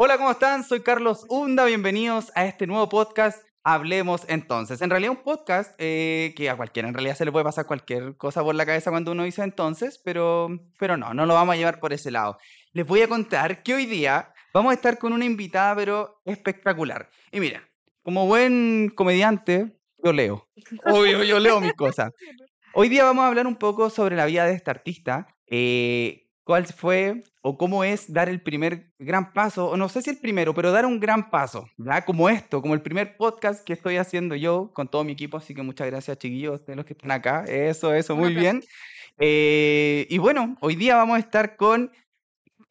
Hola, ¿cómo están? Soy Carlos Hunda, bienvenidos a este nuevo podcast. Hablemos entonces. En realidad un podcast eh, que a cualquiera en realidad se le puede pasar cualquier cosa por la cabeza cuando uno dice entonces, pero, pero no, no lo vamos a llevar por ese lado. Les voy a contar que hoy día vamos a estar con una invitada, pero espectacular. Y mira, como buen comediante, yo leo. Obvio, yo leo mis cosas. Hoy día vamos a hablar un poco sobre la vida de esta artista, eh, cuál fue o cómo es dar el primer gran paso, o no sé si el primero, pero dar un gran paso, ¿verdad? Como esto, como el primer podcast que estoy haciendo yo con todo mi equipo, así que muchas gracias chiquillos de los que están acá, eso, eso, muy bien. Eh, y bueno, hoy día vamos a estar con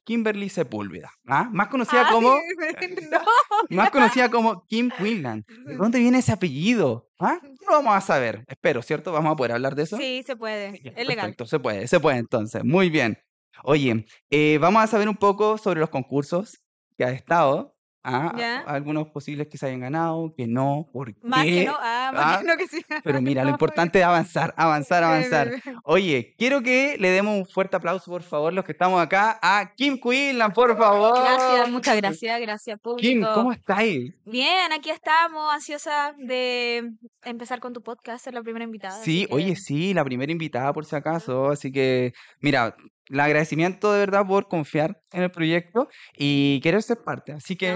Kimberly Sepúlveda, ¿ah? más conocida como más conocida como Kim Quinlan. ¿De dónde viene ese apellido? No ¿ah? vamos a saber, espero, ¿cierto? Vamos a poder hablar de eso. Sí, se puede, es legal. Perfecto, se puede, se puede entonces, muy bien. Oye, eh, vamos a saber un poco sobre los concursos que ha estado. Ah, algunos posibles que se hayan ganado, que no, por qué. Más que no, ah, más que ¿Ah? no que sí. Pero mira, lo importante es avanzar, avanzar, avanzar. Oye, quiero que le demos un fuerte aplauso, por favor, los que estamos acá, a Kim Quinlan, por favor. Gracias, muchas gracias, gracias, público. Kim, ¿cómo estáis? Bien, aquí estamos, ansiosa de empezar con tu podcast, ser la primera invitada. Sí, oye, sí, la primera invitada, por si acaso. Así que, mira, el agradecimiento de verdad por confiar en el proyecto y querer ser parte. Así que,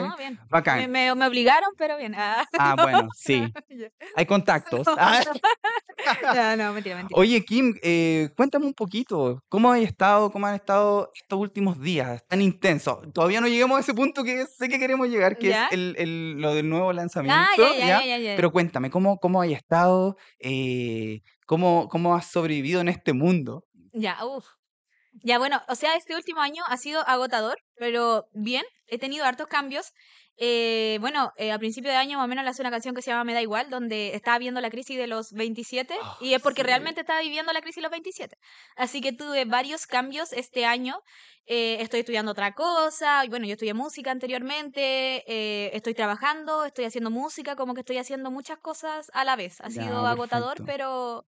Me, obligaron, pero bien. Ah, ah bueno, sí. Hay contactos. Ah. No, mentira, mentira. Oye, Kim, eh, cuéntame un poquito. ¿Cómo has estado? ¿Cómo han estado estos últimos días tan intensos? Todavía no llegamos a ese punto que sé que queremos llegar, que es lo del nuevo ah, lanzamiento. Ah, ya, ya, pero cuéntame, ¿cómo, cómo has estado? Eh, ¿cómo, ¿Cómo has sobrevivido en este mundo? Ya, uff. Ya bueno, o sea, este último año ha sido agotador, pero bien, he tenido hartos cambios. Eh, bueno, eh, a principio de año más o menos le hice una canción que se llama Me da igual, donde estaba viendo la crisis de los 27 ah, y es porque realmente estaba viviendo la crisis de los 27. Así que tuve varios cambios este año. Eh, estoy estudiando otra cosa, bueno, yo estudié música anteriormente, estoy trabajando, estoy haciendo música, como que estoy haciendo muchas cosas a la vez. Ha sido agotador, pero,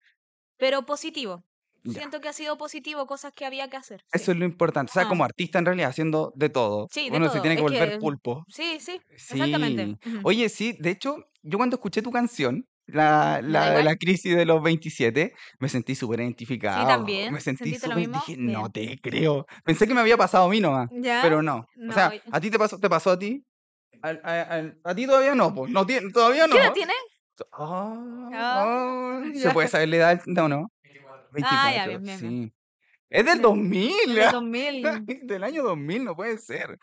pero positivo. Siento que ha sido positivo, cosas que había que hacer. Eso es lo importante. O sea, como artista en realidad, haciendo de todo. Sí, de Uno se tiene que volver pulpo. Sí, sí, exactamente. Oye, sí, de hecho, yo cuando escuché tu canción, la, la, la, crisis de los 27, me sentí súper identificado. Sí, también. Me sentí súper. Dije, no te creo. Pensé que me había pasado a mí nomás. Pero no. O sea, ¿a ti te pasó, te pasó a ti? A, ti todavía no, pues. No, todavía no. ¿Qué tiene? Ah, ah, ah, ¿Se puede saber la edad? o no sí. Es del 2000. Del, 2000. del año 2000, no puede ser.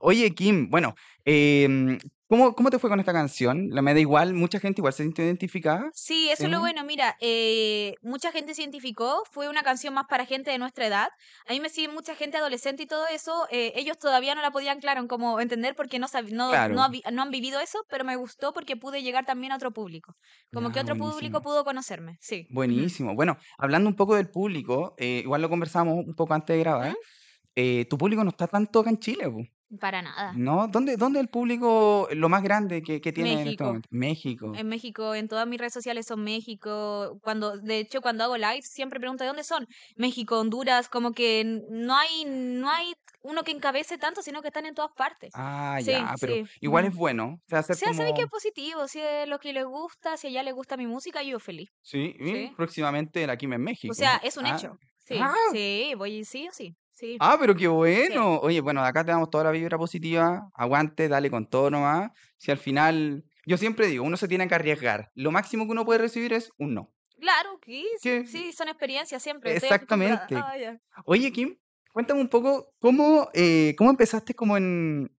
Oye, Kim, bueno, eh, ¿Cómo, ¿Cómo te fue con esta canción? La me da igual, mucha gente igual se siente identificada. Sí, eso es lo bueno. Mira, eh, mucha gente se identificó. Fue una canción más para gente de nuestra edad. A mí me sigue mucha gente adolescente y todo eso. Eh, ellos todavía no la podían, claro, como entender porque no, no, no, han vivido eso, pero me gustó porque pude llegar también a otro público. Como que ah, otro público pudo conocerme, sí. Buenísimo. Bueno, hablando un poco del público, eh, igual lo conversamos un poco antes de grabar. Eh, tu público no está tanto acá en Chile. Para nada. ¿No? ¿Dónde, ¿Dónde el público lo más grande que, tiene México. en este momento? México. En México, en todas mis redes sociales son México. Cuando, de hecho, cuando hago live siempre pregunto de dónde son. México, Honduras, como que no hay, no hay uno que encabece tanto, sino que están en todas partes. Ah, ya, pero igual es bueno. O sea, hacer qué que es positivo, si es lo que le gusta, si a ella le gusta mi música, yo feliz. Sí, próximamente la quime en México. O sea, es un ah, hecho. Sí, ah. sí, voy sí o sí. Ah, pero qué bueno. Oye, bueno, acá te damos toda la vibra positiva. Aguante, dale con todo nomás. Si al final, yo siempre digo, uno se tiene que arriesgar. Lo máximo que uno puede recibir es un no. Claro, sí, sí, son experiencias siempre. Exactamente. Ah, Oye, Kim, cuéntame un poco cómo, eh, cómo empezaste como en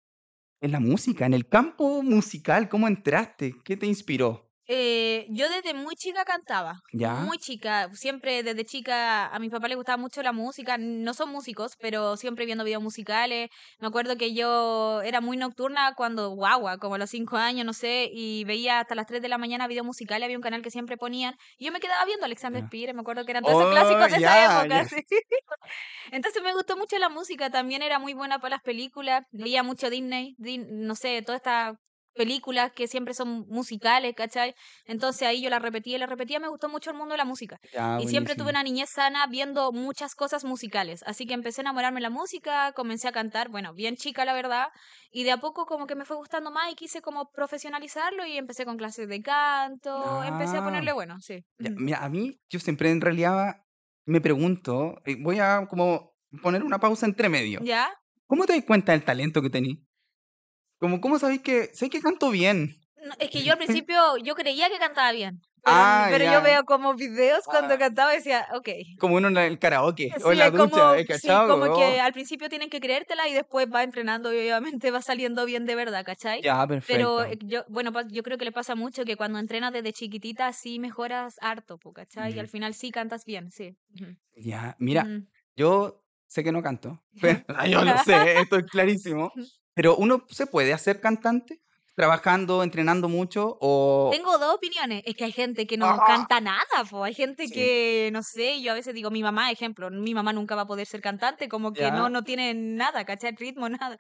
la música, en el campo musical, cómo entraste, qué te inspiró. Eh, yo desde muy chica cantaba. ¿Ya? Muy chica. Siempre desde chica a mi papá le gustaba mucho la música. No son músicos, pero siempre viendo videos musicales. Me acuerdo que yo era muy nocturna cuando guagua, como a los cinco años, no sé, y veía hasta las 3 de la mañana videos musicales. Había un canal que siempre ponían. Y yo me quedaba viendo Alexander yeah. Me acuerdo que eran todos esos oh, clásicos de esa época. Entonces me gustó mucho la música. También era muy buena para las películas. Veía mucho Disney. no sé, toda esta películas que siempre son musicales, ¿cachai? Entonces ahí yo la repetía y la repetía, me gustó mucho el mundo de la música. y siempre tuve una niñez sana viendo muchas cosas musicales, así que empecé a enamorarme de la música, comencé a cantar, bueno, bien chica la verdad, y de a poco como que me fue gustando más y quise como profesionalizarlo y empecé con clases de canto, empecé a ponerle ah. bueno, sí. a mí yo siempre en realidad me pregunto, eh, voy a como poner una pausa entre medio. ¿Ya? ¿Cómo te das cuenta del talento que tenías? Como, ¿cómo sabéis que sé que canto bien? es que yo al principio yo creía que cantaba bien. Pero, ah, pero yo veo como videos cuando ah. cantaba y decía, ok. Como uno en el karaoke o en la ducha, como, eh, sí, como que oh. al principio tienen que creértela y después va entrenando y obviamente va saliendo bien de verdad, ¿cachai? Ya, perfecto. Pero eh, yo, bueno, yo creo que le pasa mucho que cuando entrenas desde chiquitita sí mejoras harto, ¿cachai? Y al final sí cantas bien, sí. Ya, mira, mm. yo sé que no canto, pero yo lo sé, esto es clarísimo. Pero uno se puede hacer cantante trabajando, entrenando mucho o... Tengo dos opiniones. Es que hay gente que no ah. canta nada, po. hay gente que, no sé, yo a veces digo, mi mamá, ejemplo, mi mamá nunca va a poder ser cantante, como que no, no tiene nada, ¿cachai? Ritmo, nada.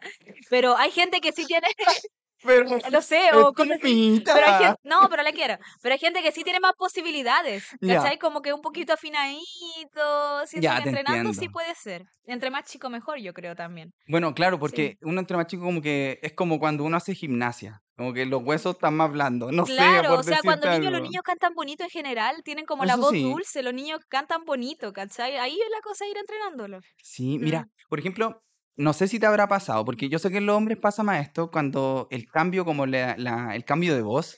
Pero hay gente que sí tiene... lo eh, sé, o pero no, pero la quiero. Pero hay gente que sí tiene más posibilidades, ¿cachai? Como que un poquito afinadito, si entrenando sí puede ser. Entre más chico mejor, yo creo también. Bueno, claro, porque uno entre más chico como que es como cuando uno hace gimnasia, como que los huesos están más blandos, no claro, sé. o sea, cuando los niños cantan bonito en general, tienen como la voz dulce, los niños cantan bonito, ¿cachai? Ahí es la cosa ir entrenándolo. Sí, mira, mm. por ejemplo, no sé si te habrá pasado, porque yo sé que en los hombres pasa más esto cuando el cambio, como la, el cambio de voz,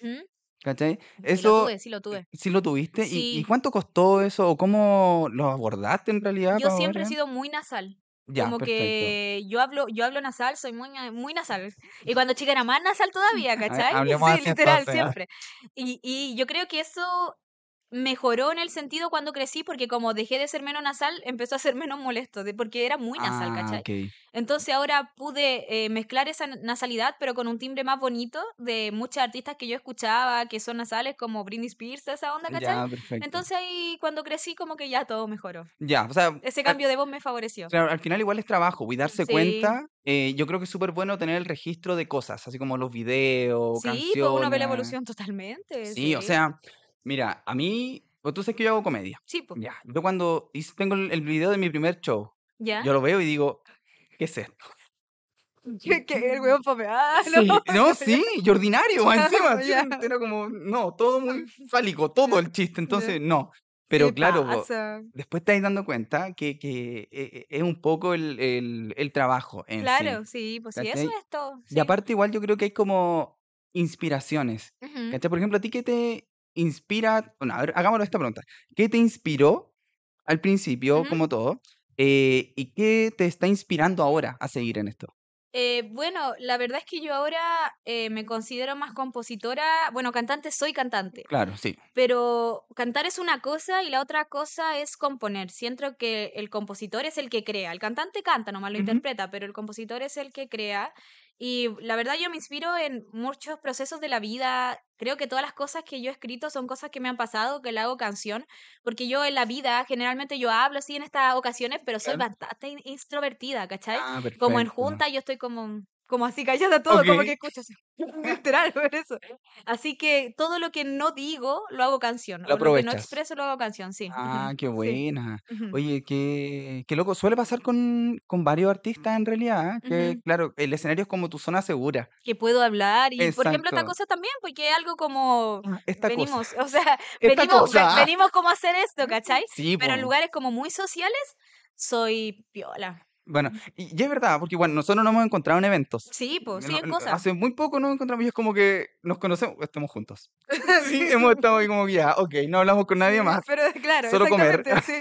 ¿cachai? Eso, sí lo tuve, sí lo tuve. Eh, tuviste. ¿Y, cuánto costó eso o cómo lo abordaste en realidad? Yo siempre he sido muy nasal. como que yo hablo, yo hablo nasal, soy muy, muy nasal. Y cuando chica era más nasal todavía, ¿cachai? sí, literal, ¿ah? siempre. Y, y yo creo que eso mejoró en el sentido cuando crecí, porque como dejé de ser menos nasal, empezó a ser menos molesto, porque era muy nasal, ah, ¿cachai? Entonces ahora pude eh, mezclar esa nasalidad, pero con un timbre más bonito de muchas artistas que yo escuchaba, que son nasales, como Britney Spears, esa onda, ¿cachai? Entonces ahí cuando crecí, como que ya todo mejoró. Ya, o sea... Ese cambio de voz me favoreció. Claro, al final igual es trabajo, cuidarse darse cuenta. Eh, yo creo que es súper bueno tener el registro de cosas, así como los videos, sí, canciones. Pues, sí, uno ve la evolución totalmente. sí. sí. o sea... Mira, a mí, pues tú sabes que yo hago comedia. Sí, pues. Ya, yo cuando tengo el video de mi primer show, yo lo veo y digo, ¿qué es esto? Que es el huevo es ah, no. Sí. y ordinario, encima. sí, Era como, no, todo muy fálico, todo el chiste, entonces no. Pero claro, después te dando cuenta que, que eh, es un poco el, el- trabajo en sí. Claro, sí, pues sí, eso es todo. Y aparte igual yo creo que hay como inspiraciones. ¿Cachai? Por ejemplo, ¿a ti qué te, inspira, esta pregunta, ¿qué te inspiró al principio, como todo, eh, y qué te está inspirando ahora a seguir en esto? Eh, bueno, la verdad es que yo ahora eh, me considero más compositora. Bueno, cantante soy cantante. Claro, sí. Pero cantar es una cosa y la otra cosa es componer. Siento que el compositor es el que crea. El cantante canta, nomás lo interpreta, pero el compositor es el que crea. Y la verdad yo me inspiro en muchos procesos de la vida. Creo que todas las cosas que yo he escrito son cosas que me han pasado, que le hago canción, porque yo en la vida generalmente yo hablo así en estas ocasiones, pero soy bastante introvertida, ¿cachai? Ah, como en junta yo estoy como como así callada todo, como que escuchas. Literal, por eso. Así que todo lo que no digo lo hago canción. Lo, lo que no expreso lo hago canción, sí. Ah, qué buena. Oye, qué, qué, loco. Suele pasar con, con varios artistas en realidad. ¿eh? Que, claro, el escenario es como tu zona segura. Que puedo hablar. Y por ejemplo, esta cosa también, porque pues, es algo como. Ah, esta venimos, O sea, venimos, como a hacer esto, ¿cachai? Sí, Pero en lugares como muy sociales, soy piola. Bueno, y, es verdad, porque bueno, nosotros nos hemos encontrado en eventos. Sí, pues, sí, en cosas. Hace muy poco nos encontramos y es como que nos conocemos, estamos juntos. sí, hemos estado ahí como que ya, ok, no hablamos con nadie más. Pero claro, solo comer. Sí.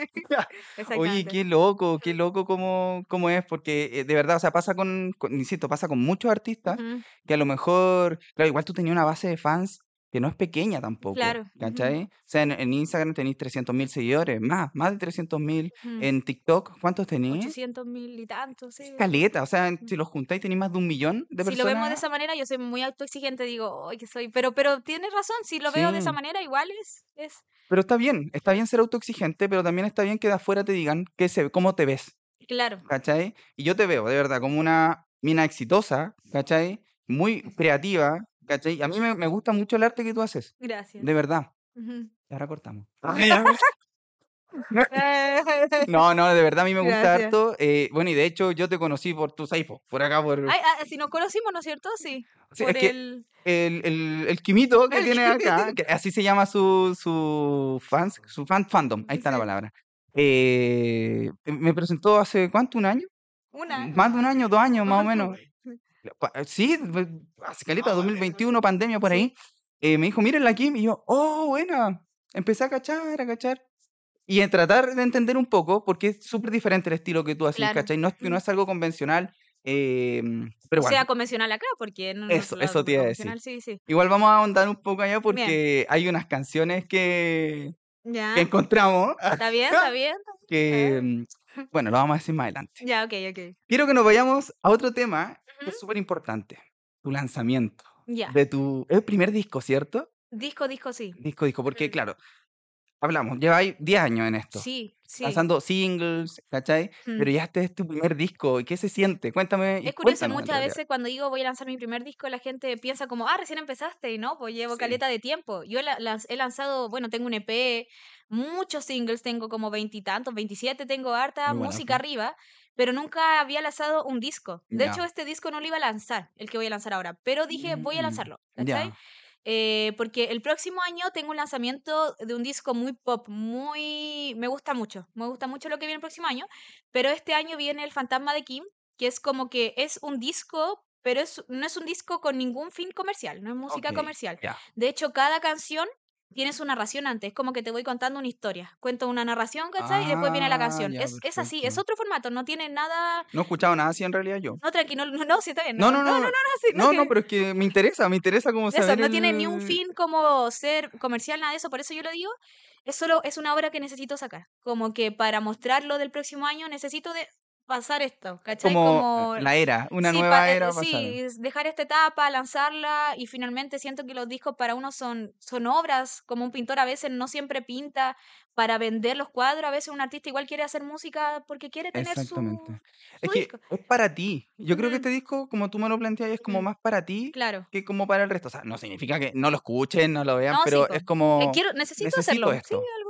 Oye, qué loco, qué loco como cómo es, porque eh, de verdad, o sea, pasa con, insisto, pasa con muchos artistas que a lo mejor, claro, igual tú tenías una base de fans que no es pequeña tampoco. Claro. ¿Cachai? O sea, en, Instagram tenéis 300.000 seguidores, más, más de 300.000. mil. En TikTok, ¿cuántos tenéis? mil y tantos, sí. Caleta, o sea, si los juntáis tenéis más de un millón de personas. Si lo vemos de esa manera, yo soy muy autoexigente, digo, ay, que soy. Pero, pero tienes razón, si lo veo de esa manera, igual es, es. Pero está bien, está bien ser autoexigente, pero también está bien que de afuera te digan que se, cómo te ves. Claro. ¿Cachai? Y yo te veo, de verdad, como una mina exitosa, ¿cachai? Muy creativa, ¿Cachai? A mí me, gusta mucho el arte que tú haces. Gracias. De verdad. Ahora cortamos. no, no, de verdad a mí me gusta Gracias. harto. Eh, bueno, y de hecho yo te conocí por tu Saipo, por acá por... Ah, si nos conocimos, ¿no es cierto? Sí. el... El, quimito que tiene acá, que así se llama su, su fans, su fan fandom, ahí está la palabra. Eh, me presentó hace cuánto, un año? Un año. Más de un año, dos años más o menos. Eh, sí, Caleta, 2021, ah, pandemia por ahí. Eh, me dijo, miren la Y yo, oh, buena. Empecé a cachar, a cachar. Y en tratar de entender un poco, porque es súper diferente el estilo que tú haces, claro. ¿cachai? No es, algo convencional. Eh, pero o sea convencional acá, porque eso, eso decir. Sí, sí. Igual vamos a ahondar un poco allá porque hay unas canciones que, que encontramos. Está bien, está bien. Que, mm, bueno, lo vamos a decir más adelante. Ya, ok, ok. Quiero que nos vayamos a otro tema es súper importante. Tu lanzamiento. De tu. Es el primer disco, ¿cierto? Disco, disco, sí. Disco, disco, porque, claro, hablamos, lleváis 10 años en esto. Sí, sí. Lanzando singles, ¿cachai? Pero ya este es tu primer disco. ¿Y qué se siente? Cuéntame. Es curioso, muchas veces cuando digo voy a lanzar mi primer disco, la gente piensa como, ah, recién empezaste, y no, pues llevo caleta de tiempo. Yo he lanzado, bueno, tengo un EP, muchos singles, tengo como veintitantos, veintisiete, tengo harta música arriba pero nunca había lanzado un disco. De hecho, este disco no lo iba a lanzar, el que voy a lanzar ahora, pero dije, voy a mm, lanzarlo. Eh, porque el próximo año tengo un lanzamiento de un disco muy pop, muy... Me gusta mucho, me gusta mucho lo que viene el próximo año, pero este año viene El Fantasma de Kim, que es como que es un disco, pero es, no es un disco con ningún fin comercial, no es música comercial. De hecho, cada canción Tienes una narración antes, como que te voy contando una historia. Cuento una narración, ¿cachai? y después viene la ah, canción. es, es, así, es otro formato, no tiene nada. No he escuchado nada así en realidad yo. No, tranquilo, no, no, sí, está bien. No, no, no. No, no, no, no, no, no pero es que me interesa, me interesa como eso, No tiene ni un fin como ser comercial, nada de eso, por eso yo lo digo. Es solo, es una obra que necesito sacar. Como que para mostrarlo del próximo año necesito de pasar esto, ¿cachai? Como, la era, una nueva eh, era. Pasar. Sí, dejar esta etapa, lanzarla y finalmente siento que los discos para uno son, son obras, como un pintor a veces no siempre pinta para vender los cuadros, a veces un artista igual quiere hacer música porque quiere tener su... Exactamente, es que es para ti. Yo creo que este disco, como tú me lo planteas, es como más para ti que como para el resto. O sea, no significa que no lo escuchen, no lo vean, pero es como... necesito, hacerlo.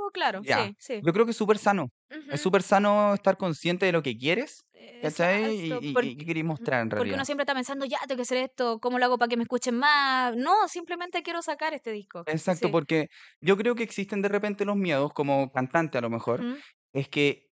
Oh, claro. Sí, Yo creo que es súper sano. Es súper sano estar consciente de lo que quieres, ¿cachai? y, qué mostrar en realidad. Porque uno siempre está pensando, ya, tengo que hacer esto, ¿cómo lo hago para que me escuchen más? No, simplemente quiero sacar este disco. Exacto, porque yo creo que existen de repente los miedos, como cantante a lo mejor, es que,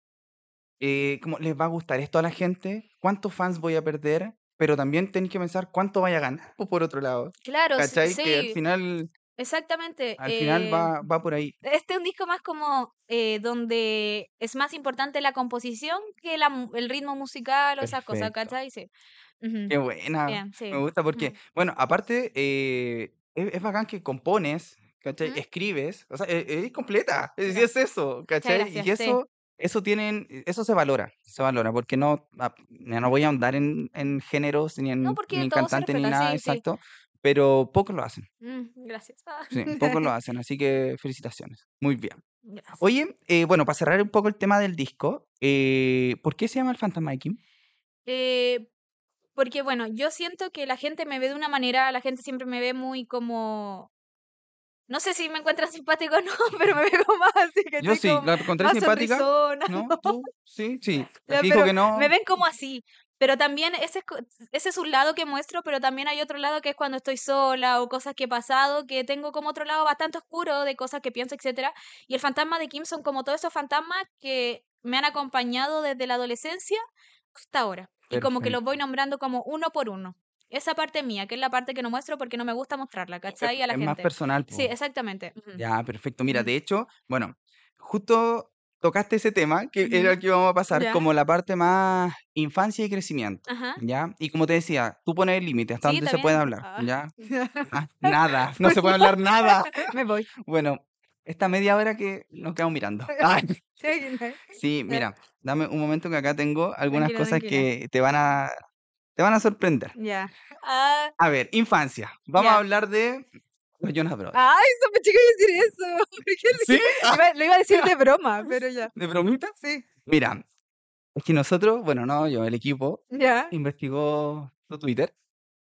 eh, como les va a gustar esto a la gente? ¿Cuántos fans voy a perder? pero también tenés que pensar cuánto vaya a ganar por otro lado. Claro, ¿cachai? sí. Que al final Exactamente. Al final eh, va, va, por ahí. Este es un disco más como eh, donde es más importante la composición que el ritmo musical o esas cosas, ¿cachai? Sí. Qué buena. Me gusta porque, bueno, aparte, eh, es, bacán que compones, ¿cachai? Escribes, o sea, e, e, es, completa, es, eso, ¿cachai? y eso... Eso tienen, e, eso se valora, se valora, porque no, ah, no voy a ahondar en, en géneros, ni en cantante, ni nada, exacto pero pocos lo hacen. Mm, gracias. Ah, sí, pocos lo hacen, así que felicitaciones. Muy bien. Oye, eh, bueno, para cerrar un poco el tema del disco, eh, ¿por qué se llama El Phantom de eh, porque, bueno, yo siento que la gente me ve de una manera, la gente siempre me ve muy como... No sé si me encuentran simpático o no, pero me veo más así que Yo sí, la encontré simpática. ¿no? ¿Tú? Sí, sí. Dijo que no. Me ven como así, pero también ese, es un lado que muestro, pero también hay otro lado que es cuando estoy sola o cosas que he pasado, que tengo como otro lado bastante oscuro de cosas que pienso, etc. Y el fantasma de Kim son como todos esos fantasmas que me han acompañado desde la adolescencia hasta ahora. Y como que los voy nombrando como uno por uno esa parte mía, que es la parte que no muestro porque no me gusta mostrarla, ¿cachai? es más personal. Sí, exactamente. Ya, perfecto. Mira, de hecho, bueno, justo tocaste ese tema, que era el que íbamos a pasar, como la parte más infancia y crecimiento, ¿ya? Y como te decía, tú pones el límite, hasta dónde ah, ah, se puede hablar, ¿ya? nada, no se puede hablar nada. Me voy. Bueno, esta media hora que nos quedamos mirando. Sí, mira, dame un momento que acá tengo algunas cosas que te van a... Te van a sorprender. Ah. a ver, infancia. Vamos a hablar de Jonas pues Brothers. Ay, eso me chico decir eso. lo iba a decir ah. de broma, pero ya. ¿De bromita? Sí. Mira, es que nosotros, bueno, no, yo, el equipo, ya. investigó tu Twitter.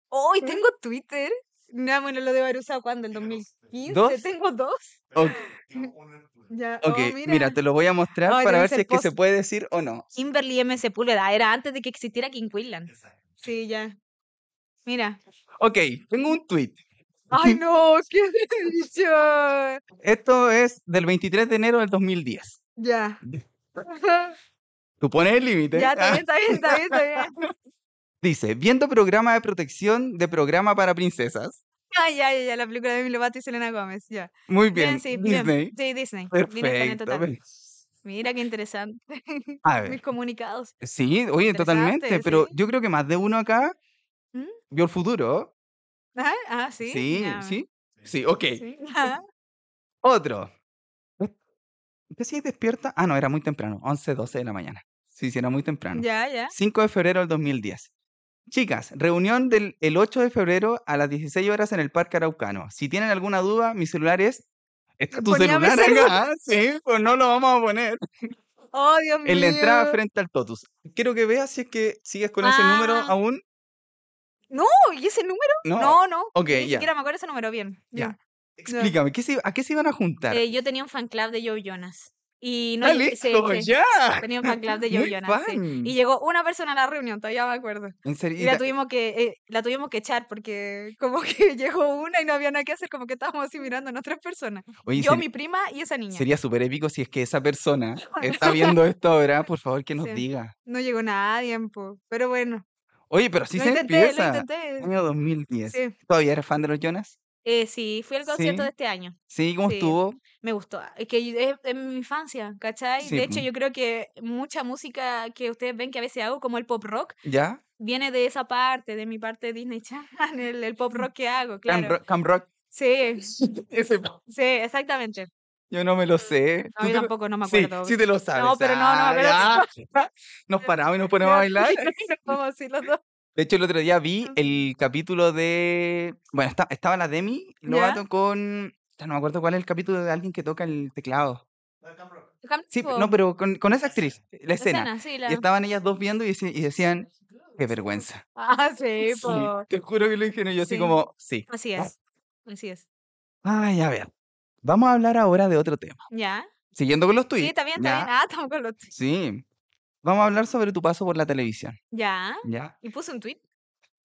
Oh, tengo Twitter! No, bueno, lo debo haber usado cuando, el 2015. ¿Dos? Tengo dos. Ok, ya. Oh, mira. te lo voy a mostrar oh, para ver si es que se puede decir o no. Kimberly M. Sepúlveda, ah, era antes de que existiera King Quinlan. Sí, ya. Mira. Ok, tengo un tweet. ¡Ay, no! ¡Qué bendición! Esto es del 23 de enero del 2010. Ya. Tú pones el límite. Ya, está bien, está bien, está bien, está bien. Dice, viendo programa de protección de programa para princesas. Ay, ay, ay, la película de Emilio y Selena Gómez, ya. Muy bien, sí, Disney. Sí, Disney. Perfecto. Mira qué interesante. A ver. Mis comunicados. Sí, oye, totalmente, pero yo creo que más de uno acá ¿Mm? vio el futuro. Ah, ah sí. Sí, sí. Sí, ok. Otro. ¿Qué si despierta? Ah, no, era muy temprano, 11, 12 de la mañana. Sí, sí, era muy temprano. Ya, ya. 5 de febrero del 2010. Chicas, reunión del 8 de febrero a las 16 horas en el Parque Araucano. Si tienen alguna duda, mi celular es... Está tu celular, acá, ¿ah? sí, pues no lo vamos a poner. Oh, Dios mío. En la entrada frente al Totus. Quiero que veas si es que sigues con ese número ah. aún no, ¿y ese número? No, no. Ok, Ni siquiera me acuerdo ese número bien. Ya. Explícame, ¿a qué se iban a juntar? Eh, yo tenía un fan club de Joe Jonas. Y no Dale, ¡Ah, ya. Tenía un fan club de Joe Jonas. Y llegó una persona a la reunión, todavía me acuerdo. ¿En serio? Y la tuvimos que, eh, la tuvimos que echar porque como que llegó una y no había nada que hacer, como que estábamos así a tres personas. Yo, mi prima y esa niña. Sería súper épico si es que esa persona está viendo esto ahora, por favor que nos diga. No llegó nadie, po. pero bueno, Oye, pero sí se intenté, empieza. Año 2010. ¿Todavía eres fan de los Jonas? Eh, sí, fui al concierto de este año. Sí, ¿cómo estuvo? Me gustó. Es que en mi infancia, ¿cachai? De hecho, yo creo que mucha música que ustedes ven que a veces hago, como el pop rock, ¿Ya? viene de esa parte, de mi parte de Disney Channel, el pop rock que hago, Cam rock. Sí. Sí, exactamente. Yo no me lo mm. sé. No, tampoco no me acuerdo. Sí, sí te lo sabes. No, pero no, no, pero... Ah, nos paramos y nos ponemos a bailar. Como los dos. De hecho, el otro día vi el capítulo de. Bueno, estaba la Demi Lovato ¿Ya? con. No me acuerdo cuál es el capítulo de alguien que toca el teclado. Sí, no, pero con, esa actriz, la escena. Y estaban ellas dos viendo y, decían, qué vergüenza. Ah, sí, pues... Te juro que lo dije, yo así como, sí. Así es, así es. Ay, ya ver. Vamos a hablar ahora de otro tema. ¿Ya? Siguiendo con los tweets. Sí, también, también. Ah, estamos con los tweets. Sí. Vamos a hablar sobre tu paso por la televisión. ¿Ya? ¿Ya? ¿Y puse un tweet?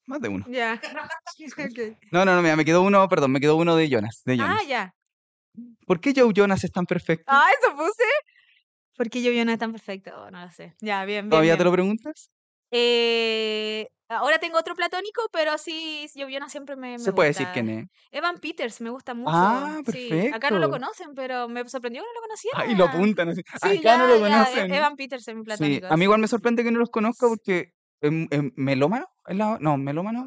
Más de uno. Ya. No, no, no, mira, me quedó uno, perdón, me quedó uno de Jonas, de ah, Jonas. Ah, ya. ¿Por qué Joe Jonas es tan perfecto? Ah, eso puse. ¿Por qué Joe Jonas es tan perfecto? Oh, no lo sé. Ya, bien, bien. ¿Todavía te lo preguntas? Eh, ahora tengo otro platónico, pero sí, no siempre me, Se puede decir quién es. Evan Peters, me gusta mucho. Ah, perfecto. acá no lo conocen, pero me sorprendió que no lo conocieran. Ah, y lo apuntan acá no lo e conocen. Evan Peters es mi platónico. Sí. A mí igual me sorprende que no los conozca porque... Em, em, ¿Melómano? ¿Es ¿melómano? No, melómano.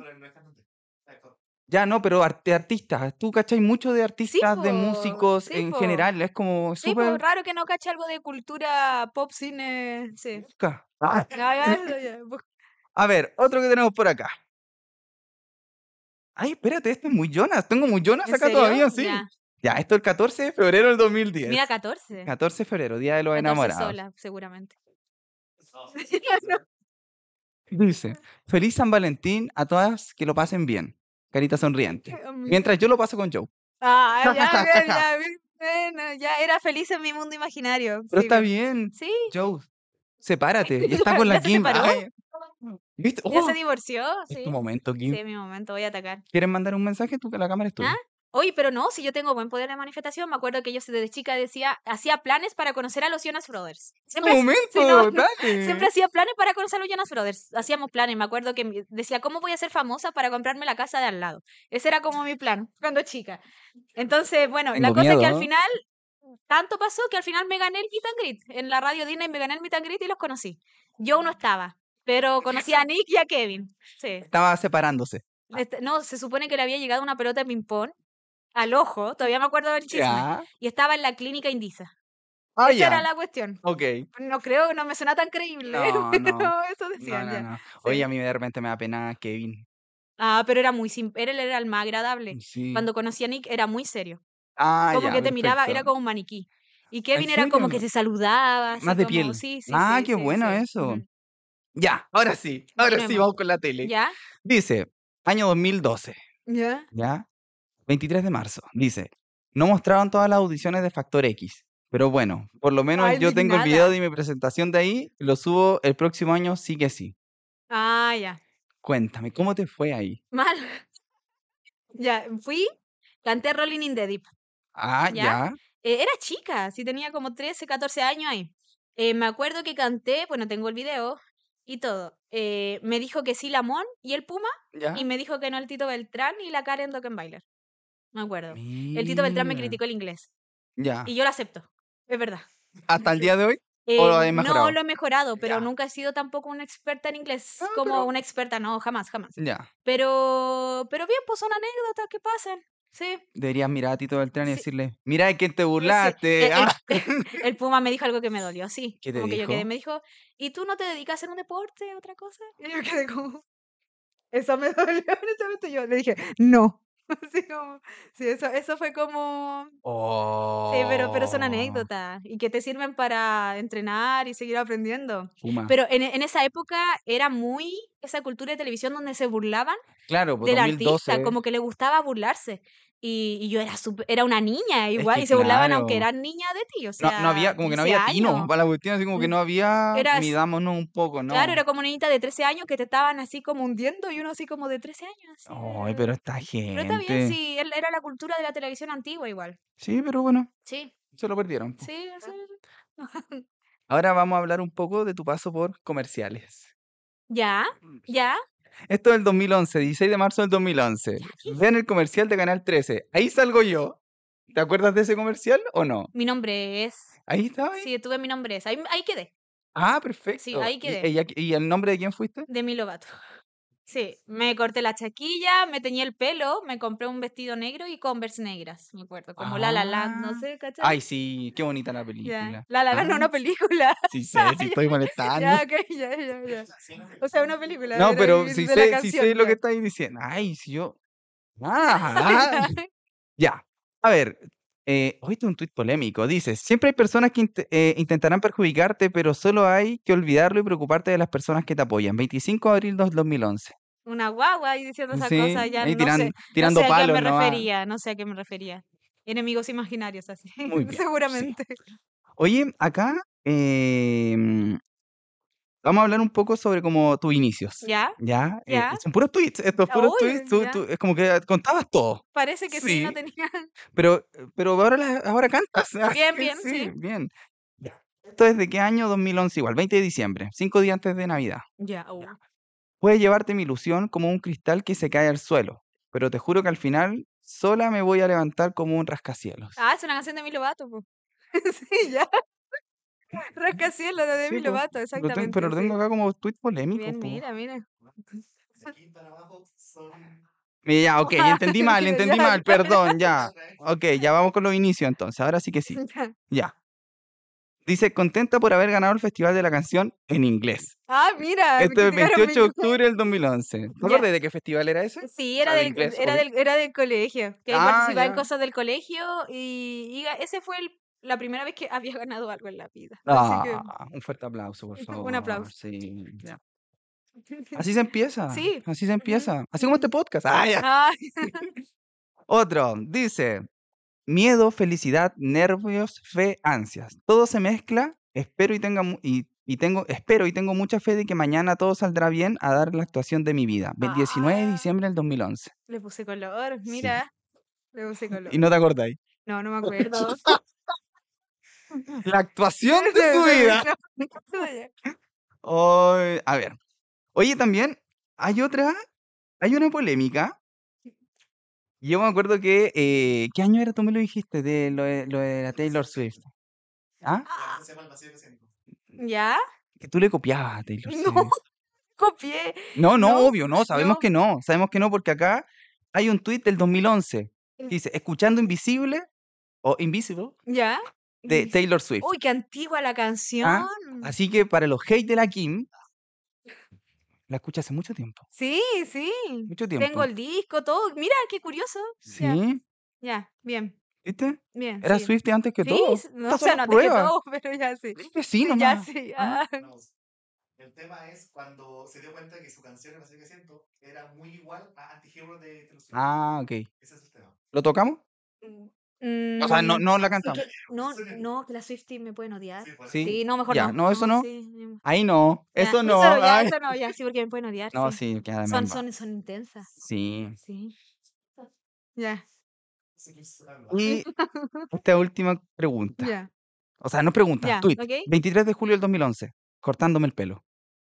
Ya, no, pero arte artistas. Tú cachai mucho de artistas, de músicos en general. Es como Sí, raro que no cache algo de cultura pop, cine. Sí. Ah. Busca. A ver, otro que tenemos por acá. Ay, espérate, este es muy Jonas. Tengo muy Jonas acá todavía, sí. Ya. esto es el 14 de febrero del 2010. Mira, 14. 14 de febrero, Día de los Enamorados. sola, seguramente. Dice, feliz San Valentín a todas que lo pasen bien carita sonriente. Em, mientras yo lo paso con Joe. Ah, ya, ya, ya, ya era feliz en mi mundo imaginario. Pero está bien. Sí. Joe, sepárate. Ya está con la Kim. ¿Ya se ¡Oh! divorció? Es tu momento, Kim. Sí, mi momento. Voy a atacar. ¿Quieres mandar un mensaje? Tú que la cámara es ¿Ah? tuya. ¿Ah? Oye, pero no, si yo tengo buen poder de manifestación, me acuerdo que yo desde chica decía, hacía planes para conocer a los Jonas Brothers. Siempre, momento, siempre hacía planes para conocer a los Jonas Brothers. Hacíamos planes, me acuerdo que decía, ¿cómo voy a ser famosa para comprarme la casa de al lado? Ese era como mi plan cuando chica. Entonces, bueno, la cosa es que al final tanto pasó que al final me gané el meet and En la radio Disney me gané el meet and y los conocí. Yo no estaba, pero conocí a Nick y a Kevin. Sí. Estaba separándose. Este, no, se supone que le había llegado una pelota de ping-pong al ojo, todavía me acuerdo del chisme, y estaba en la clínica Indisa. Ah, Esa era la cuestión. Ok. No creo no me suena tan creíble, no, no. eso decían ya. Oye, a mí de repente me da pena Kevin. Ah, pero era muy simple, él era el más agradable. Mm, sí. Cuando conocí a Nick era muy serio. Ah, como que te miraba, era como un maniquí. Y Kevin era como que se saludaba. Más de piel. Sí, sí, ah, qué bueno eso. Ya, ahora sí, ahora sí, vamos con la tele. ¿Ya? Dice, año 2012. ¿Ya? ¿Ya? 23 de marzo, dice, no mostraron todas las audiciones de Factor X, pero bueno, por lo menos yo tengo el video de mi presentación de ahí, lo subo el próximo año, sí que sí. Ah, ya. Cuéntame, ¿cómo te fue ahí? Mal. Ya, fui, canté Rolling in the Deep. Ah, ya. Eh, era chica, sí tenía como 13, 14 años ahí. Eh, me acuerdo que canté, bueno, tengo el video y todo. Eh, me dijo que sí Lamón y el Puma, y me dijo que no el Tito Beltrán y la Karen Dockenbailer me acuerdo. El Tito Beltrán me criticó el inglés. Ya. Y yo lo acepto, es verdad. ¿Hasta el día de hoy? lo eh, mejorado? No, lo he mejorado, pero nunca he sido tampoco una experta en inglés. Ah, como una experta, no, jamás, jamás. Ya. Pero, pero bien, pues son anécdotas que pasan. Sí. Deberías mirar a Tito Beltrán y decirle, mira de quién te eh, burlaste. Eh, ah. El, Puma me dijo algo que me dolió, sí. ¿Qué como que yo me dijo, ¿y tú no te dedicas a hacer un deporte, otra cosa? Y yo quedé como, eso me dolió, honestamente yo le dije, no. sí, eso, eso fue como... Sí, pero, pero son oh. anécdota y que te sirven para entrenar y seguir aprendiendo. Pero en, en, esa época era muy esa cultura de televisión donde se burlaban claro, pues, del artista, como que le gustaba burlarse. Y, yo era super, era una niña igual, y se burlaban aunque eran niña de ti, o sea... No, había, como que no había tino para la cuestión, así como que no había, era, midámonos un poco, ¿no? Claro, era como una niñita de 13 años que te estaban así como hundiendo y uno así como de 13 años. Ay, pero esta gente... Pero está bien, sí, era la cultura de la televisión antigua igual. Sí, pero bueno. Sí. Se lo perdieron. Sí, sí. Ahora vamos a hablar un poco de tu paso por comerciales. Ya, mm, ya. Esto es el 2011, 16 de marzo del 2011. Vean el comercial de Canal 13. Ahí salgo yo. ¿Te acuerdas de ese comercial o no? Mi nombre es. Ahí estaba. Sí, tuve mi nombre es. Ahí, quedé. Ah, perfecto. Sí, ahí quedé. ¿Y, el nombre de quién fuiste? De Milovato Sí, me corté la chaquilla, me teñí el pelo, me compré un vestido negro y Converse negras, me acuerdo, como la La La Land, no ah, sé, ¿cachai? Ay, sí, qué bonita la película. La La La Land no ah, una película. Sí sí estoy molestando. ya, ya, ya, O sea, una película. No, pero si sé, lo que estáis diciendo. Ay, si yo... ya. A ver, eh, oíste un tuit polémico. Dice, siempre hay personas que eh, intentarán perjudicarte, pero solo hay que olvidarlo y preocuparte de las personas que te apoyan. 25 de abril de 2011. Una guagua ahí diciendo esa cosa, ya no, sé, tirando no sé, a qué me refería, no sé a qué me refería. Enemigos imaginarios, así, seguramente. Oye, acá eh, Vamos a hablar un poco sobre como tus inicios. ¿Ya? ¿Ya? Eh, son puros tweets, estos puros tweets. Tú, tú, es como que contabas todo. Parece que sí, no tenía. Pero, pero ahora, ahora cantas. Bien, bien, sí. Bien. Ya. ¿Esto es de qué año? 2011 igual, 20 de diciembre, cinco días antes de Navidad. Ya, uh. Puede llevarte mi ilusión como un cristal que se cae al suelo, pero te juro que al final sola me voy a levantar como un rascacielos. Ah, es una canción de Milo Bato. sí, ya. Rascacielos de Demi pues, Lovato, exactamente. pero lo tengo acá como tweet polémico. mira, mira. Mira, ok, entendí mal, entendí mal, perdón, ya. Ok, ya vamos con los inicios entonces, ahora sí que sí. Ya. Dice, contenta por haber ganado el Festival de la Canción en inglés. Ah, mira. Este es 28 de octubre del 2011. ¿No de qué festival era ese? Sí, era, del, era, del, colegio. Que ah, participaba en cosas del colegio y, ese fue el la primera vez que había ganado algo en la vida. Ah, un fuerte aplauso, por favor. Un aplauso. Así se empieza. Sí. Así se empieza. Así como este podcast. Ah, ah. Otro. Dice, miedo, felicidad, nervios, fe, ansias. Todo se mezcla. Espero y, tenga, y, tengo, espero y tengo mucha fe de que mañana todo saldrá bien a dar la actuación de mi vida. El 19 de diciembre del 2011. Le puse color, mira. Le puse color. Y no te acordáis. No, no me acuerdo. la actuación de tu vida. a ver. Oye, también hay otra, hay una polémica. Yo me acuerdo que, eh, ¿qué año era? Tú me lo dijiste, de lo, de, la Taylor Swift. ¿Ah? ¿Ah? ¿Ya? Que tú le copiabas a Taylor Swift. No, copié. No, no, obvio, no, sabemos que no. Sabemos que no porque acá hay un tuit del 2011. dice, escuchando Invisible, o Invisible. ¿Ya? de Taylor Swift. Uy, qué antigua la ah, canción. Así que para los hate de la Kim, la escuché hace mucho tiempo. Sí, sí. Mucho tiempo. Tengo el disco, todo. Mira, qué curioso. Sí. Ya, bien. ¿Viste? Bien. Era Swift antes que sí, todo. No, o sea, no antes que todo, pero ya sí. Sí, nomás. Ya ah. sí. el tema es cuando se dio cuenta que su canción, La siento, era muy igual a Antihero de Taylor Swift. Ah, ok. Ese es el tema. ¿Lo tocamos? Mm, o sea, no, mm, no la cantamos. no, no, que la Swiftie me pueden odiar. Sí, no, mejor ya, no. No, eso no. Ahí no, eso no. Eso, no, ya, sí, porque me pueden odiar. No, sí, que además. Son, son, son intensas. Sí. Sí. Ya. Y esta última pregunta. Ya. O sea, no pregunta, tweet. 23 de julio del 2011, cortándome el pelo.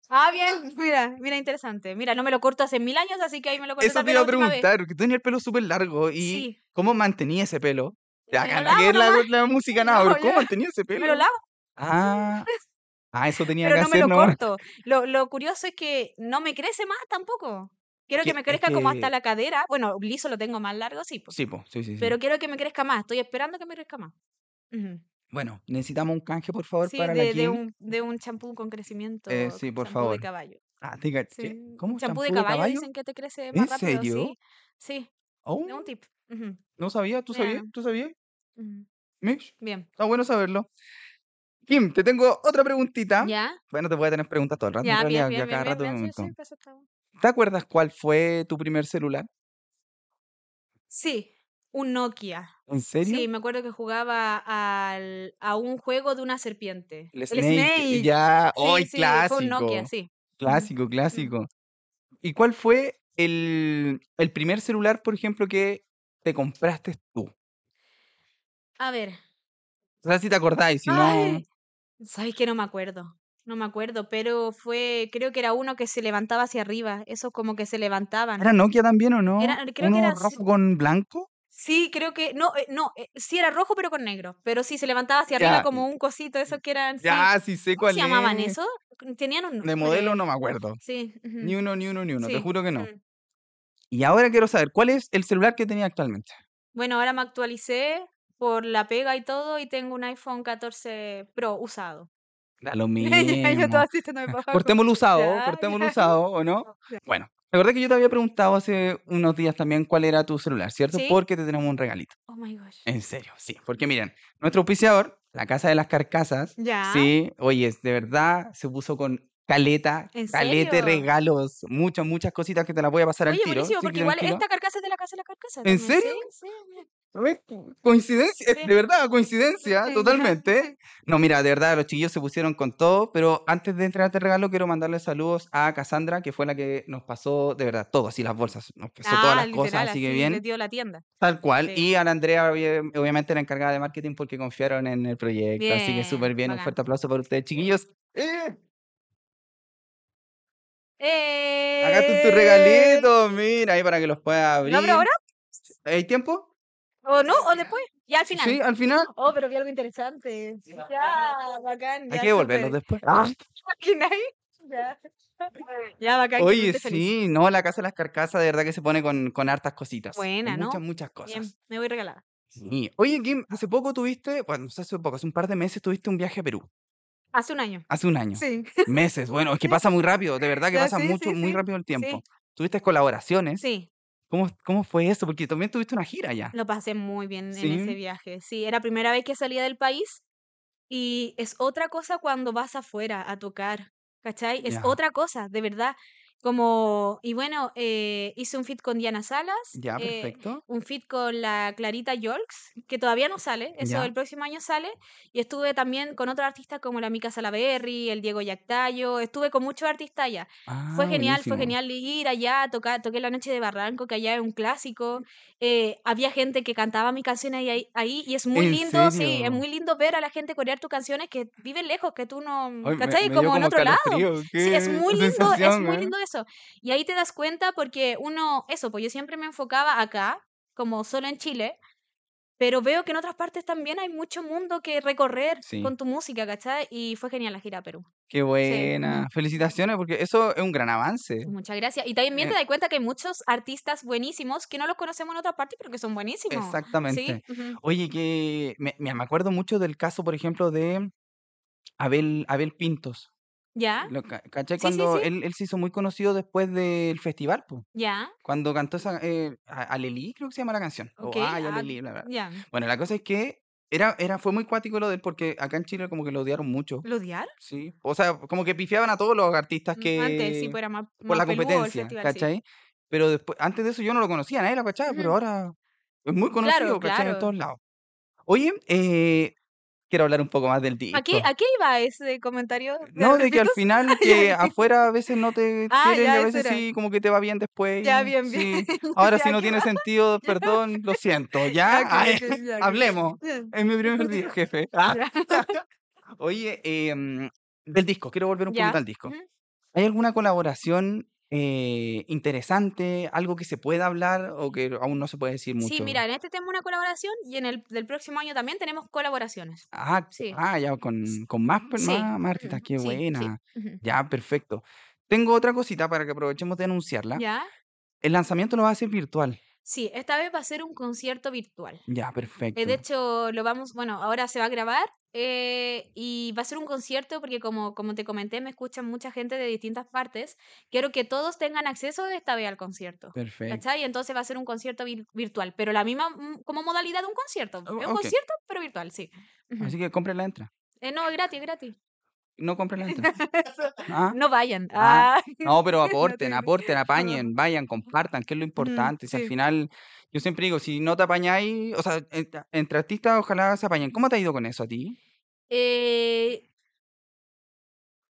Ah, bien, mira, mira, interesante. Mira, no me lo corto hace mil años, así que ahí me lo corto. Eso te iba a preguntar, que tenía el pelo súper largo y ¿cómo mantenía ese pelo? La, la, la música, nada, ¿cómo mantenía ese pelo? Me lo lavo. Ah, ah eso tenía Pero no me lo corto. Lo, curioso es que no me crece más tampoco. Quiero que, me crezca como hasta la cadera. Bueno, liso lo tengo más largo, sí. Pues. Sí, po. Sí, sí, Pero quiero que me crezca más. Estoy esperando que me crezca más. Bueno, necesitamos un canje, por favor, para de, la De un, de un champú con eh, crecimiento. sí, por favor. Ah, de caballo. Ah, ¿cómo? Champú, de, caballo, dicen que te crece más ¿En rápido. Serio? Sí. Un oh. tip. No sabía, ¿tú sabías? ¿Tú sabías? Bien. Está bueno saberlo. Kim, te tengo otra preguntita. ¿Ya? Bueno, te voy a tener preguntas todo el rato. Ya, realidad, bien, rato ¿Te acuerdas cuál fue tu primer celular? Sí, un Nokia. ¿En serio? Sí, me acuerdo que jugaba al, a un juego de una serpiente. El Snake. Ya, hoy clásico. un Nokia, sí. Clásico, clásico. ¿Y cuál fue el, primer celular, por ejemplo, que te compraste tú? A ver. O sea, si te acordáis, si no. Sabes que no me acuerdo. No me acuerdo, pero fue, creo que era uno que se levantaba hacia arriba, eso como que se levantaban. ¿Era Nokia también o no? Era, creo era rojo con blanco? Sí, creo que. No, eh, no, eh, sí era rojo, pero con negro. Pero sí, se levantaba hacia arriba como un cosito, eso que eran. Ya, sí sé cuál se llamaban eso? Tenían un De modelo no me acuerdo. Sí. Ni uno, ni uno, ni uno. Te juro que no. Y ahora quiero saber, ¿cuál es el celular que tenía actualmente? Bueno, ahora me actualicé por la pega y todo y tengo un iPhone 14 Pro usado. Da lo mismo. usado, usado, ¿o no? Bueno, Recuerda que yo te había preguntado hace unos días también cuál era tu celular, ¿cierto? Porque te tenemos un regalito. Oh my gosh. En serio, sí. Porque miren, nuestro auspiciador, la Casa de las Carcasas, ya. sí, oye, de verdad se puso con caleta, calete, regalos, muchas, muchas cositas que te las voy a pasar al tiro. Buenísimo, porque igual esta carcasa es de la casa de la carcasa. ¿En serio? Sí, sí, Coincidencia, de verdad, coincidencia, totalmente. No, mira, de verdad, los chiquillos se pusieron con todo, pero antes de entregarte este el regalo, quiero mandarle saludos a Cassandra, que fue la que nos pasó, de verdad, todo, así las bolsas, nos pasó todas ah, las cosas, así que bien. Tal cual. Y a la Andrea, obviamente, la encargada de marketing, porque confiaron en el proyecto, así que súper bien. Un fuerte aplauso para ustedes, chiquillos. ¡Eh! ¡Eh! Acá tu tus mira, ahí para que los puedas abrir. ¿No abro ahora? ¿Hay tiempo? ¿O no? ¿O después? Ya al final. Sí, al final. Oh, pero vi algo interesante. Ya, bacán. Hay que devolverlo después. Ah. Ya. bacán. Oye, sí, no, la casa de las carcasas de verdad que se pone con, hartas cositas. Buena, ¿no? Muchas, muchas cosas. me voy regalada. Sí. Oye, Kim, hace poco tuviste, bueno, no sé, hace poco, hace un par de meses tuviste un viaje a Perú. Hace un año. Hace un año. Sí. Meses. Bueno, es que pasa muy rápido, de verdad que pasa mucho, muy rápido el tiempo. Tuviste colaboraciones. Sí. ¿Cómo, ¿Cómo fue eso? Porque también tuviste una gira ya. Lo pasé muy bien en ese viaje. Sí, era la primera vez que salía del país y es otra cosa cuando vas afuera a tocar, ¿cachai? Es otra cosa, de verdad. Como, y bueno, eh, hice un fit con Diana Salas. Ya, eh, perfecto. un fit con la Clarita Yolks, que todavía no sale, eso el próximo año sale. Y estuve también con otros artistas como la Mica Salaberry, el Diego Yactayo, estuve con muchos artistas allá. fue ah, genial, fue genial ir allá, tocar, toqué La Noche de Barranco, que allá es un clásico. Eh, había gente que cantaba mis canciones ahí, ahí y es muy lindo, sí, es muy lindo ver a la gente corear tus canciones que viven lejos, que tú no... ¿Cachai? como, en otro lado. Sí, es muy lindo, es muy lindo y ahí te das cuenta porque uno, eso, pues yo siempre me enfocaba acá, como solo en Chile, pero veo que en otras partes también hay mucho mundo que recorrer con tu música, ¿cachai? Y fue genial la gira a Perú. Qué buena. Felicitaciones, porque eso es un gran avance. Muchas gracias. Y también te eh das cuenta que hay muchos artistas buenísimos que no los conocemos en otras partes, pero que son buenísimos. Exactamente. Oye, que me, me acuerdo mucho del caso, por ejemplo, de Abel, Abel Pintos. ¿Ya? ¿Cachai? cuando Él, se hizo muy conocido después del festival, pues. ¿Ya? Cuando cantó esa, eh, Alelí, creo que se llama la canción. Okay. Ay, Alelí, ah, la verdad. Bueno, la cosa es que era, era, fue muy cuático lo de él porque acá en Chile como que lo odiaron mucho. ¿Lo odiaron? Sí. O sea, como que pifiaban a todos los artistas que... Mm, antes, sí, más, pues, más Por la competencia, ¿cachai? Pero después, antes de eso yo no lo conocía, nadie lo cachaba, pero ahora es muy conocido, En todos lados. Oye, eh, quiero hablar un poco más del disco. ¿A qué, iba ese comentario? No, de que al final que afuera a veces no te ah, quieren a veces sí como que te va bien después. Ya, bien, bien. Ahora si no tiene sentido, perdón, lo siento. Ya, hablemos. Es mi primer día, jefe. Ah. Oye, em, del disco, quiero volver un poquito al disco. ¿Hay alguna colaboración eh, interesante, algo que se pueda hablar o que aún no se puede decir mucho. Sí, mira, en este tenemos una colaboración y en el del próximo año también tenemos colaboraciones. Ah, ah ya, con, más, personas, más, qué buena. Ya, perfecto. Tengo otra cosita para que aprovechemos de anunciarla. ¿Ya? El lanzamiento no va a ser virtual. Sí, esta vez va a ser un concierto virtual. Ya, eh, perfecto. de hecho, lo vamos, bueno, ahora se va a grabar eh, y va a ser un concierto porque como, como te comenté, me escuchan mucha gente de distintas partes. Quiero que todos tengan acceso esta vez al concierto. Perfecto. ¿Cachai? Entonces va a ser un concierto virtual, pero la misma mm, como modalidad de un concierto. Oh, un concierto, pero virtual, sí. Así que compre la entrada. Eh, no, gratis, gratis. No compren la entrada. Ah. No vayan. Ah, ah. No, pero aporten, aporten, apañen, vayan, compartan, que es lo importante. si al final, yo siempre digo, si no te apañáis, o sea, entre artistas ojalá se apañen. ¿Cómo te ha ido con eso a ti? Eh,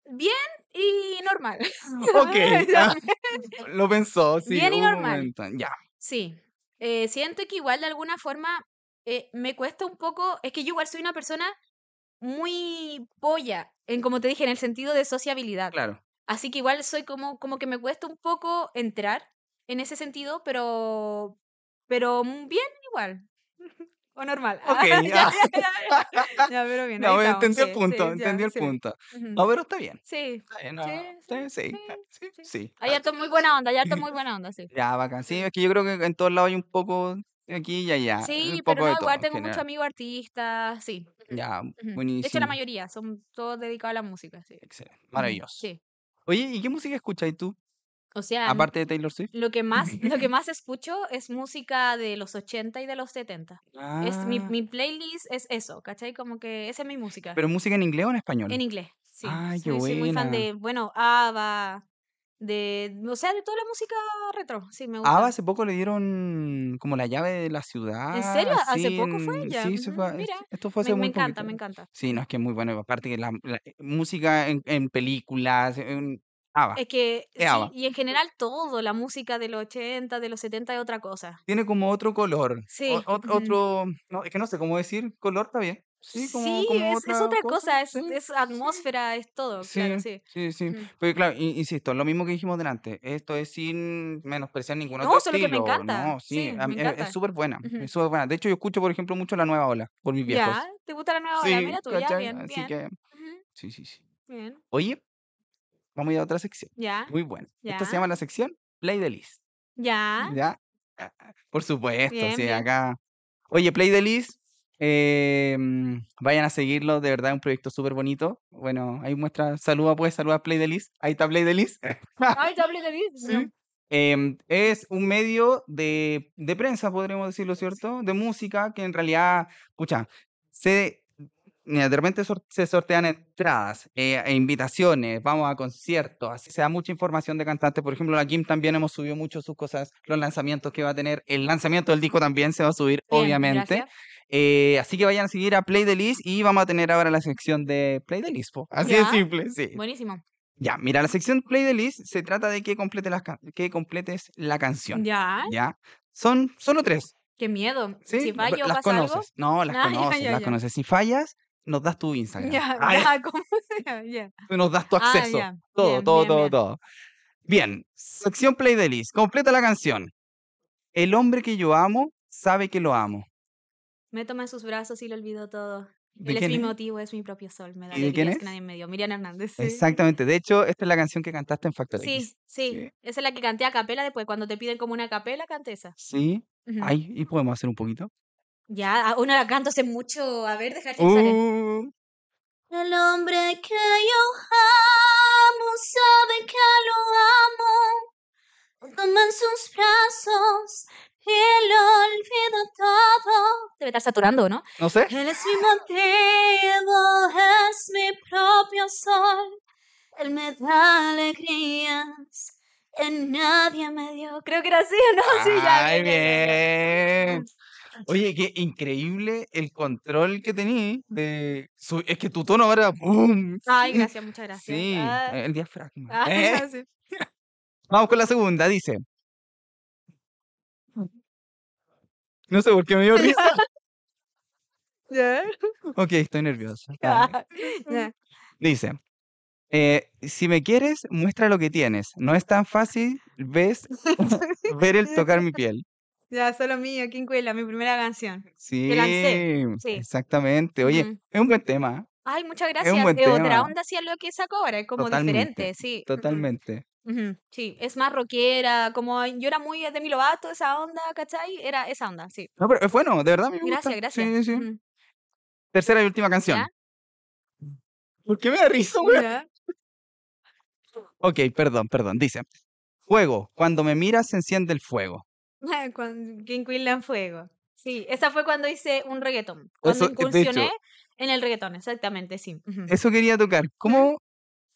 bien y normal. Ok. lo pensó, sí. Bien y normal. Ya. Sí. Eh, siento que igual de alguna forma eh, me cuesta un poco, es que yo igual soy una persona muy polla, en como te dije, en el sentido de sociabilidad. Claro. Así que igual soy como, como que me cuesta un poco entrar en ese sentido, pero, pero mm, bien igual. O normal. Ok, ya. ya, ya pero bien. No, entendí el punto, sí, entendí el sí. punto. No, pero está bien. Sí. Está bien, no, sí, sí, sí. harto muy buena onda, ya está muy buena onda, sí. Ya, bacán. Sí, es que yo creo que en todos lados hay un poco aquí y allá. Sí, un poco pero no, igual tengo muchos amigos artistas, sí. Ya, De hecho, la mayoría son todos dedicados a la música. Excelente, maravilloso. Sí. Oye, ¿y qué música escuchas tú? O sea, aparte de Taylor Swift. Lo que más, lo que más escucho es música de los 80 y de los 70. Es, mi, ah. mi, playlist es eso, ¿cachai? Como que esa es mi música. ¿Pero música en inglés o en español? En inglés, sí. Ah, qué soy muy fan de, bueno, Ava de, o sea, de toda la música retro, sí, me ah, gusta. Ava hace poco le dieron como la llave de la ciudad. ¿En serio? ¿Hace poco fue ella? Sí, esto fue hace me, me encanta, me encanta. Sí, no, es que es muy bueno, aparte que la, eh, música en, en películas, en, Ava. Ah, es que, eh, ah, y en general todo, la música de los 80, de los 70 es otra cosa. Tiene como otro color. Sí. otro, no, es que no sé cómo decir, color está bien. Sí, es, otra cosa, Es, atmósfera, es todo. Sí, claro, sí. sí, sí. claro, insisto, lo mismo que dijimos delante, esto es sin menospreciar ningún no, otro estilo. Que me encanta. No, sí, es súper buena, es buena. De hecho, yo escucho, por ejemplo, mucho La Nueva Ola, por mis viejos. ¿te gusta La Nueva Ola? Mira tú, ya, bien, bien. Sí, sí, sí. Bien. Oye, vamos a ir a otra sección. Ya. Muy buena. Esta se llama la sección Play the List. Ya. Ya. Ah, por supuesto, sí, acá... Oye, Play the List eh, vayan a seguirlo, de verdad un proyecto súper bonito. Bueno, ahí muestra, saluda pues, saluda Play the Ahí está Play the List. Ahí está Play Sí. Em, es un medio de, de, prensa, podríamos decirlo, ¿cierto? De música, que en realidad, escucha, se, de repente se sortean entradas eh, e invitaciones, vamos a conciertos, así se da mucha información de cantantes. Por ejemplo, la Kim también hemos subido mucho sus cosas, los lanzamientos que va a tener, el lanzamiento del disco también se va a subir, obviamente. Eh, así que vayan a seguir a Play the List y vamos a tener ahora la sección de Play the List. Así de simple, sí. Buenísimo. Ya, mira, la sección Play the List se trata de que, complete completes la canción. Ya. Ya. Son solo tres. Qué miedo. Si fallo, las conoces. No, las ah, conoces, las conoces. Si fallas, nos das tu Instagram. Ya, ya Nos das tu ah, acceso. todo, todo, todo, todo. Bien, sección Play the List. Completa la canción. El hombre que yo amo sabe que lo amo. Me toma en sus brazos y lo olvido todo. Él es mi motivo, es mi propio sol. Me da ¿Y quién es? que Miriam Hernández. Exactamente. De hecho, esta es la canción que cantaste en Factor sí, X. Sí, sí. Esa es la que canté a capela después. Cuando te piden como una capela, canté esa. Sí. Ay, ¿y podemos hacer un poquito? Ya, ah, una la canto hace mucho. A ver, déjate eh. uh. El hombre que yo amo sabe que lo amo. Toma en sus brazos y lo olvido todo debe estar saturando, ¿no? No sé. Él es mi motivo, es mi propio sol. Él me da alegrías. En nadie me dio. Creo que era así, ¿no? Sí, ya. Ay, bien. Oye, qué increíble el control que tení de es que tu tono ahora ¡pum! Ay, gracias, muchas gracias. Sí, ah. el diafragma. Ah, eh. Vamos con la segunda, dice. No sé por qué me dio risa. Ok, estoy nervioso. Ah, Dice, eh, si me quieres, muestra lo que tienes. No es tan fácil ves, ver el tocar mi piel. Ya, solo mío, Quincuela, mi primera canción. Sí, sí. exactamente. Oye, es un buen tema. Ay, muchas gracias. Es otra onda hacia lo que sacó ahora, es como diferente, sí. Totalmente. Sí, es más rockera, como yo era muy de mi lobato, esa onda, ¿cachai? Era esa onda, sí. No, pero es bueno, de verdad me gusta. Gracias, gracias. Sí, sí. Tercera y última canción. ¿Por qué me da risa, Ok, perdón, perdón. Dice: Fuego, cuando me miras se enciende el fuego. King ah, en fuego. Sí, esa fue cuando hice un reggaetón. Cuando incursioné en el reggaetón, exactamente, sí. Eso quería tocar. ¿Cómo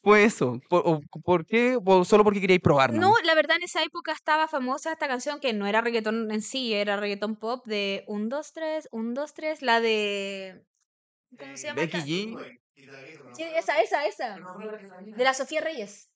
fue eso? ¿Por, qué? solo porque queríais probarlo? No, la verdad en esa época estaba famosa esta canción que no era reggaetón en sí, era reggaetón pop de 1, 2, 3, 1, 2, 3, la de se eh, llama? Becky Sí, esa, esa, esa. De la Sofía Reyes.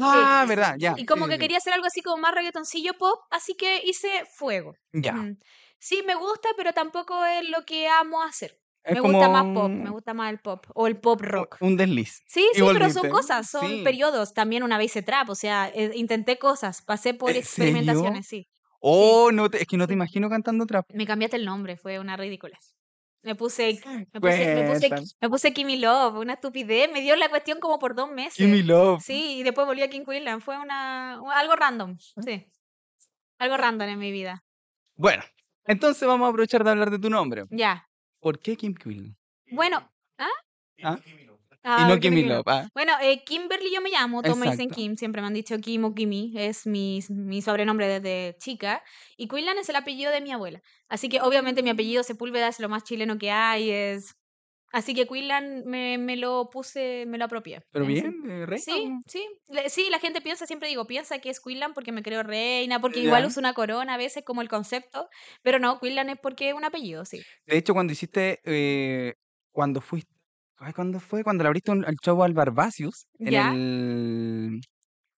Ah, verdad, ya. Y como que quería hacer algo así como más reggaetoncillo pop, así que hice fuego. Ya. Mm. Sí, me gusta, pero tampoco es lo que amo hacer. me gusta más pop, me gusta más el pop o el pop rock. Un desliz. Sí, sí, pero son cosas, son periodos. También una vez hice trap, o sea, eh, intenté cosas, pasé por experimentaciones, sí. Oh, no es que no te imagino cantando trap. Me cambiaste el nombre, fue una ridícula. Ah, me puse, me puse, me puse, Kimmy Love, una estupidez. Me dio la cuestión como por dos meses. Kimmy Love. Sí, y después volví a Kim Quinlan. Fue una, algo random, ah. sí. Algo random en mi vida. Bueno, entonces vamos a aprovechar de hablar de tu nombre. Ya. ¿Por qué Kim Quinlan? Bueno, ¿ah? ¿Ah? y no ah. Bueno, eh, Kimberly yo me llamo, todos me dicen Kim, siempre me han dicho Kim o Kimmy, es mi, mi sobrenombre desde chica. Y Quinlan es el apellido de mi abuela. Así que obviamente mi apellido Sepúlveda es lo más chileno que hay, es... Así que Quinlan me, me lo puse, me lo apropié. Pero bien, eh, reina. Sí, sí. Sí, la gente piensa, siempre digo, piensa que es Quinlan porque me creo reina, porque igual uso una corona a veces como el concepto, pero no, Quinlan es porque es un apellido, sí. De hecho, cuando hiciste eh, cuando fuiste Ay, ¿cuándo fue? Cuando le abriste el show al Barbasius. En el.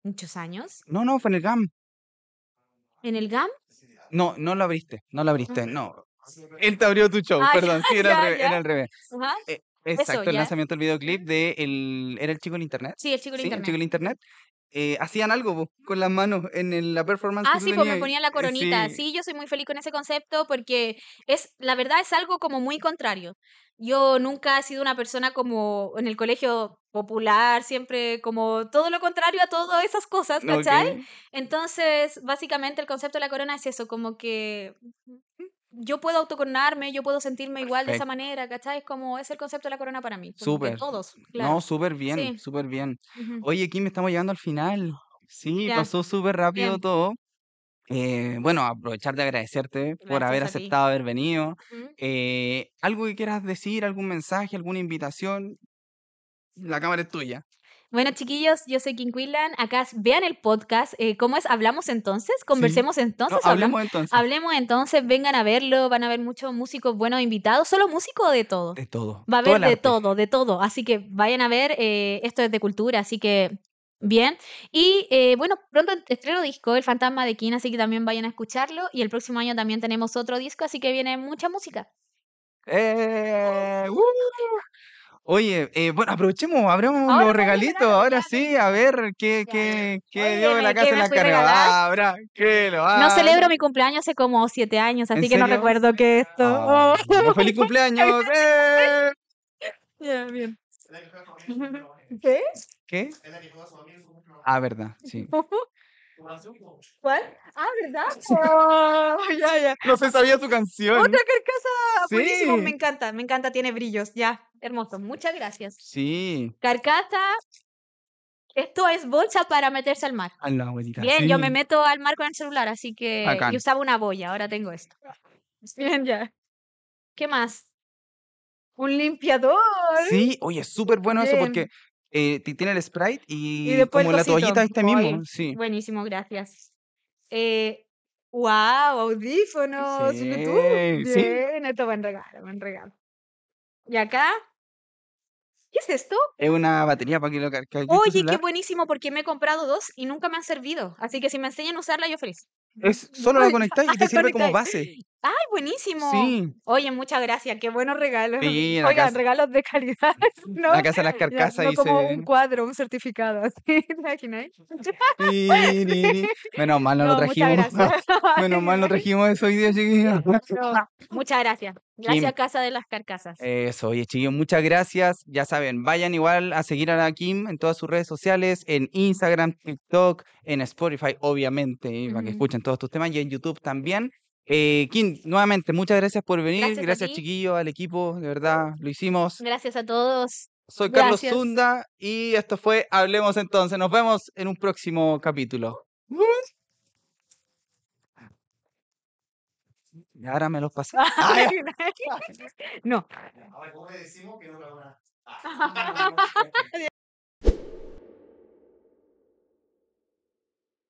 ¿Muchos años? No, no, fue en el GAM. ¿En el GAM? No, no lo abriste, no lo abriste, ah. no. Él te abrió tu show, ah, perdón, sí, era, al revés, eh, exacto, el lanzamiento del videoclip de el, ¿Era el chico en internet? Sí, el chico en El chico del internet. Eh, hacían algo con las manos en la performance. Ah, sí, pues me ponían la eh, coronita. sí. yo soy muy feliz con ese concepto porque es, la verdad es algo como muy contrario. Yo nunca he sido una persona como en el colegio popular, siempre como todo lo contrario a todas esas cosas, ¿cachai? Entonces, básicamente el concepto de la corona es eso, como que yo puedo autocoronarme, yo puedo sentirme igual de esa manera, ¿cachai? Es como, es el concepto de la corona para mí. Súper. Todos, claro. No, súper bien, súper bien. Oye, aquí me estamos llegando al final. Sí, pasó súper rápido todo. Eh, bueno, aprovechar de agradecerte por haber aceptado haber venido. Eh, ¿Algo que quieras decir, algún mensaje, alguna invitación? La cámara es tuya. Bueno, chiquillos, yo soy King Quillan. Acá vean el podcast. Eh, ¿Cómo es? ¿Hablamos entonces? ¿Conversemos entonces? hablemos, entonces. Hablemos entonces, vengan a verlo. Van a ver muchos músicos buenos invitados. ¿Solo músicos o de todo? De todo. Va a haber de todo, de todo. Así que vayan a ver. Eh, esto es de cultura, así que Bien, y eh, bueno, pronto estreno disco, El Fantasma de King, así que también vayan a escucharlo. Y el próximo año también tenemos otro disco, así que viene mucha música. Eh, uh. Oye, eh, bueno, aprovechemos, abramos los regalitos, ahora sí, a ver qué, qué, qué la casa en la cargada. No celebro mi cumpleaños hace como siete años, así que no recuerdo que esto. Ah, ¡Feliz cumpleaños! ¡Eh! bien. ¿Qué? ¿Qué? Ah, verdad, sí. ¿Cuál? Ah, ¿verdad? No se sabía su canción. Otra carcasa. Buenísimo, me encanta, me encanta, tiene brillos, ya. Hermoso, muchas gracias. Sí. Carcasa, esto es bolsa para meterse al mar. A la Bien, yo me meto al mar con el celular, así que yo usaba una boya, ahora tengo esto. Bien, ya. ¿Qué más? Un limpiador. Sí, oye, es súper bueno eso porque eh, tiene el Sprite y, como la toallita este mismo. Sí. Buenísimo, gracias. Eh, ¡Wow! Audífonos, sí, YouTube. ¿sí? Bien, esto buen regalo, buen regalo. Y acá, ¿qué es esto? Es una batería para que lo cargue. Oye, qué buenísimo, porque me he comprado dos y nunca me han servido. Así que si me enseñan a usarla, yo feliz. Es, mm, solo lo conectáis y te sirve como base. ¡Ay, buenísimo! Sí. Oye, muchas gracias, qué buenos regalos. Sí, Oigan, regalos de calidad. Mm, ¿no? La casa de las carcasas. como un cuadro, un certificado, Menos mal no, lo trajimos. Menos mal no trajimos eso hoy día, chiquillos. muchas gracias. Gracias, Casa de las Carcasas. Eso, oye, chiquillos, muchas gracias. Ya saben, vayan igual a seguir a Kim en todas sus redes sociales, en Instagram, TikTok, en Spotify, obviamente, para que escuchen todos tus temas y en YouTube también. Eh, nuevamente, muchas gracias por venir. Gracias, chiquillo, al equipo, de verdad, lo hicimos. Gracias a todos. Soy Carlos Zunda y esto fue Hablemos entonces. Nos vemos en un próximo capítulo. Y ahora me los pasé. no. Ahora, ¿cómo le no